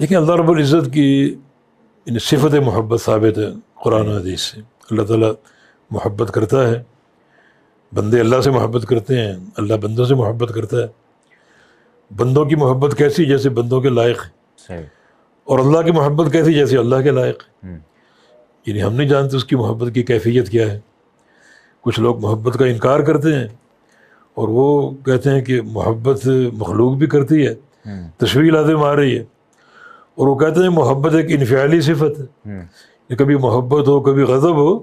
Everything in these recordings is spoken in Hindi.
देखिए अल्लाह इज़्ज़त की इन सिफत मोहब्बत साबित है कुरान हदीस से अल्लाह ताला मोहब्बत करता है बंदे अल्लाह से मोहब्बत करते हैं अल्लाह बंदों से मोहब्बत करता है बंदों की मोहब्बत कैसी जैसे बंदों के लायक है और अल्लाह की मोहब्बत कैसी जैसे अल्लाह के लायक है हम्म। यानी हम नहीं जानते उसकी मोहब्बत की कैफियत क्या है कुछ लोग मोहब्बत का इनकार करते हैं और वो कहते हैं कि मोहब्बत मखलूक भी करती है तशवीर लाजम आ रही है और वो कहते हैं मोहब्बत एक इनफियाली सिफत है हम्म। ये कभी मोहब्बत हो कभी गज़ब हो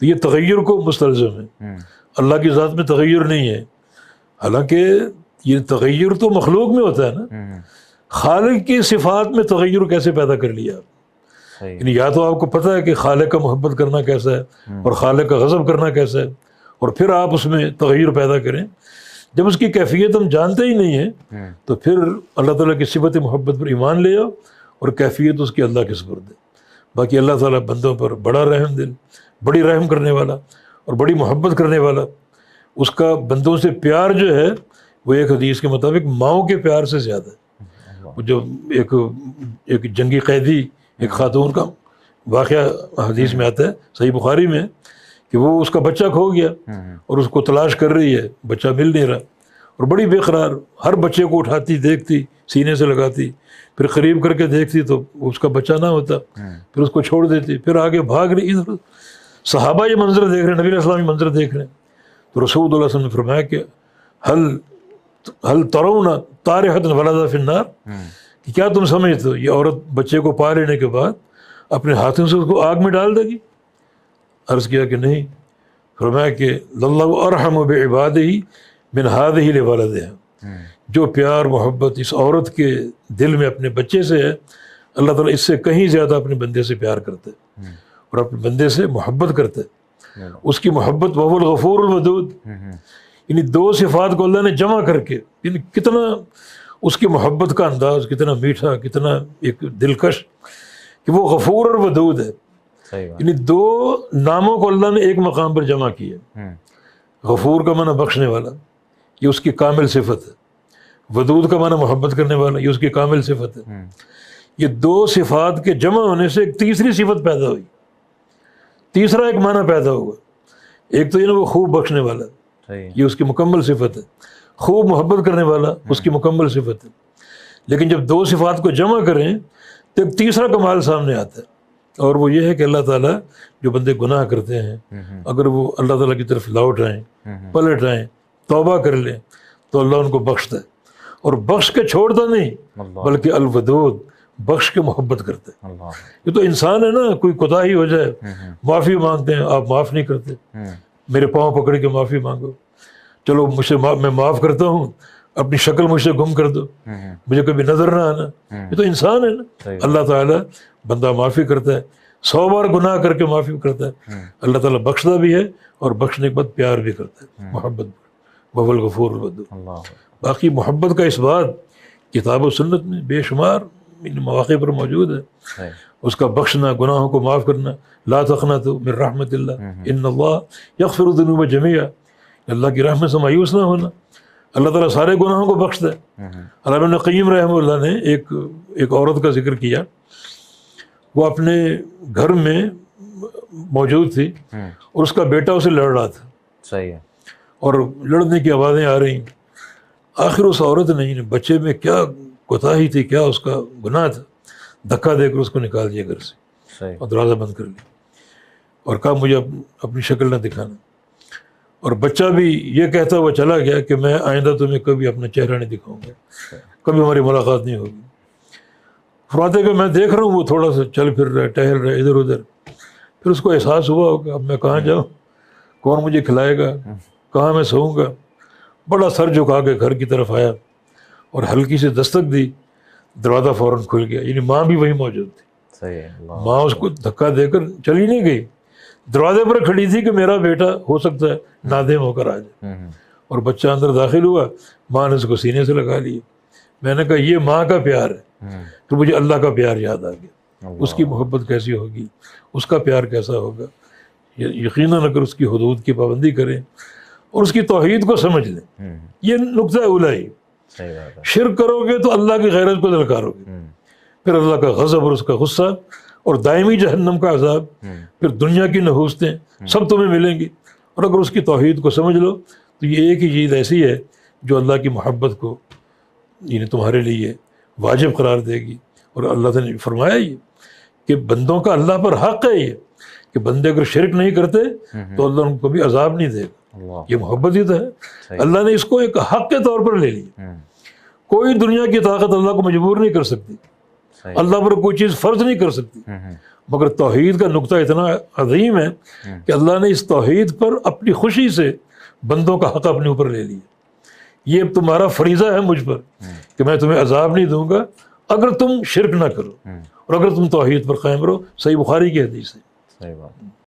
तो ये तगैर को मुस्तलजम है हम्म। अल्लाह की ज़ात में तगैर नहीं है हालांकि ये तगैर तो मखलूक में होता है ना हम्म। खालिक की सिफात में तगैर कैसे पैदा कर लिया यानी या तो आपको पता है कि खाले का मोहब्बत करना कैसा है और खाले का गज़ब करना कैसा है और फिर आप उसमें तगैर पैदा करें जब उसकी कैफियत हम जानते ही नहीं है तो फिर अल्लाह तला की सिबत मोहब्बत पर ईमान ले आओ और कैफियत उसकी अल्लाह के सुपुर्द दे बाकी अल्लाह ताला बंदों पर बड़ा रहम दिल बड़ी रहम करने वाला और बड़ी मोहब्बत करने वाला उसका बंदों से प्यार जो है वो एक हदीस के मुताबिक माओ के प्यार से ज़्यादा है जो एक एक जंगी कैदी एक खातून का वाक़ हदीस में आता है सही बुखारी में कि वो उसका बच्चा खो गया हम्म। और उसको तलाश कर रही है बच्चा मिल नहीं रहा और बड़ी बेकरार हर बच्चे को उठाती देखती सीने से लगाती फिर करीब करके देखती तो उसका बच्चा ना होता हाँ। फिर उसको छोड़ देती फिर आगे भाग रही इधर सहाबा ये मंजर देख रहे हैं नबी ये मंजर देख रहे हैं तो रसूल ने फरमाया कि हल हल तरौना तार हतन वलादा फिनार हाँ। कि क्या तुम समझते हो ये औरत बच्चे को पा लेने के बाद अपने हाथों से उसको आग में डाल देगी अर्ज़ किया कि नहीं फरमाया कि लल्ला अरहम इबाद ही बिनहाद ही वालद है जो प्यार मोहब्बत इस औरत के दिल में अपने बच्चे से है अल्लाह ताला इससे कहीं ज़्यादा अपने बंदे से प्यार करते है हम्म। और अपने बंदे से मोहब्बत करते है उसकी मोहब्बत बहुल गफूर मदूद हम्म, हम्म। यानी दो सिफात को अल्लाह ने जमा करके इन कितना उसकी मोहब्बत का अंदाज कितना मीठा कितना एक दिलकश कि वो गफूर और वदूद है इन दो नामों को अल्लाह ने एक मकाम पर जमा किया गफूर का मन बख्शने वाला ये उसकी कामिल सिफत है वदूद का माना मोहब्बत करने वाला ये उसकी कामिल सिफत है हम्म। ये दो सिफात के जमा होने से एक तीसरी सिफत पैदा हुई तीसरा एक माना पैदा हुआ एक तो ये ना वो खूब बख्शने वाला ये उसकी मुकम्मल सिफत है खूब मोहब्बत करने वाला हम्म। उसकी मुकम्मल सिफत है लेकिन जब दो सिफात को जमा करें तो एक तीसरा कमाल सामने आता है और वो ये है कि अल्लाह ताला जो बंदे गुनाह करते हैं हम्म, अगर वो अल्लाह ताला की तरफ लौट आएँ पलट आएँ तोबा कर लें तो अल्लाह उनको बख्श दे और बख्श के छोड़ता नहीं बल्कि अलवदूद बख्श के मोहब्बत करते ये तो इंसान है ना कोई कोताही हो जाए हम्म, हम्म। माफ़ी मांगते हैं आप माफ़ नहीं करते हम्म। मेरे पाँव पकड़ के माफ़ी मांगो चलो मुझसे मा, मैं माफ़ करता हूँ अपनी शक्ल मुझसे गुम कर दो मुझे कभी नज़र ना आना ये तो इंसान है ना अल्लाह ताला बंदा माफ़ी करता है सौ बार गुनाह करके माफ़ी करता है अल्लाह ताला बख्शता भी है और बख्शने के बाद प्यार भी करता है मोहब्बत भी बबल गफूर बाकी मोहब्बत का इस बात किताब और सुन्नत में बेशुमार इन मौक़े पर मौजूद है उसका बख्शना गुनाहों को माफ़ करना ला तखना तो मेर रहमत इन यकफरदनूब जमिया अल्लाह की रहमत से मायूस ना होना अल्लाह ताला सारे गुनाहों को बख्शता है हम्म, हम्म। अलाम नकीम रहमल्ला ने एक एक औरत का जिक्र किया वो अपने घर में मौजूद थी हम्म। और उसका बेटा उसे लड़ रहा था सही है और लड़ने की आवाज़ें आ रही आखिर उस औरत ने बच्चे में क्या कोताही थी क्या उसका गुनाह था धक्का देकर उसको निकाल दिया घर से और दरवाज़ा बंद कर लिया और कहा मुझे अपनी शक्ल ना दिखाना और बच्चा भी ये कहता हुआ चला गया कि मैं आइंदा तुम्हें कभी अपना चेहरा नहीं दिखाऊंगा कभी हमारी मुलाकात नहीं होगी फुराते कि मैं देख रहा हूँ वो थोड़ा सा चल फिर रहा है टहल रहा है इधर उधर फिर उसको एहसास हुआ होगा अब मैं कहाँ जाऊँ कौन मुझे खिलाएगा कहाँ मैं सोऊंगा बड़ा सर झुका के घर की तरफ आया और हल्की से दस्तक दी दरवाज़ा फ़ौरन खुल गया यानी माँ भी वहीं मौजूद थी सही माँ उसको धक्का देकर चली नहीं गई दरवाजे पर खड़ी थी कि मेरा बेटा हो सकता है नादेम होकर आ जाए हम्म, हम्म। और बच्चा अंदर दाखिल हुआ माँ ने उसको सीने से लगा लिया मैंने कहा ये माँ का प्यार है हम्म। तो मुझे अल्लाह का प्यार याद आ गया उसकी मोहब्बत कैसी होगी उसका प्यार कैसा होगा यकीन अगर उसकी हदूद की पाबंदी करें और उसकी तोहहीद को समझ लें हम्म। ये नुकता उलाई शिर करोगे तो अल्लाह की गैरत को ललकारोगे हम्म। फिर अल्लाह का गजब और उसका गुस्सा और दायमी जहन्नम का अजाब हम्म। फिर दुनिया की नहूसतें सब तुम्हें मिलेंगी और अगर उसकी तोहहीद को समझ लो तो ये एक ही चीज़ ऐसी है जो अल्लाह की मोहब्बत को इन्हें तुम्हारे लिए वाजिब करार देगी और अल्लाह ने फरमाया ये कि बंदों का अल्लाह पर हक है ये कि बंदे अगर शिरक नहीं करते तो अल्लाह उनको भी अजाब नहीं देगा ये मोहब्बत ही तो है अल्लाह ने इसको एक हक के तौर पर ले लिया हम्म। कोई दुनिया की ताकत अल्लाह को मजबूर नहीं कर सकती अल्लाह पर कोई चीज़ फ़र्ज नहीं कर सकती हम्म, हम्म। मगर तोहहीद का नुकता इतना अजीम है कि अल्लाह ने इस तोहहीद पर अपनी खुशी से बंदों का हक अपने ऊपर ले लिया ये तुम्हारा फरीज़ा है मुझ पर कि मैं तुम्हें अजाब नहीं दूंगा अगर तुम शिरक ना करो और अगर तुम तोहहीद पर कायम रहो सही बुखारी की हदीस है सही बात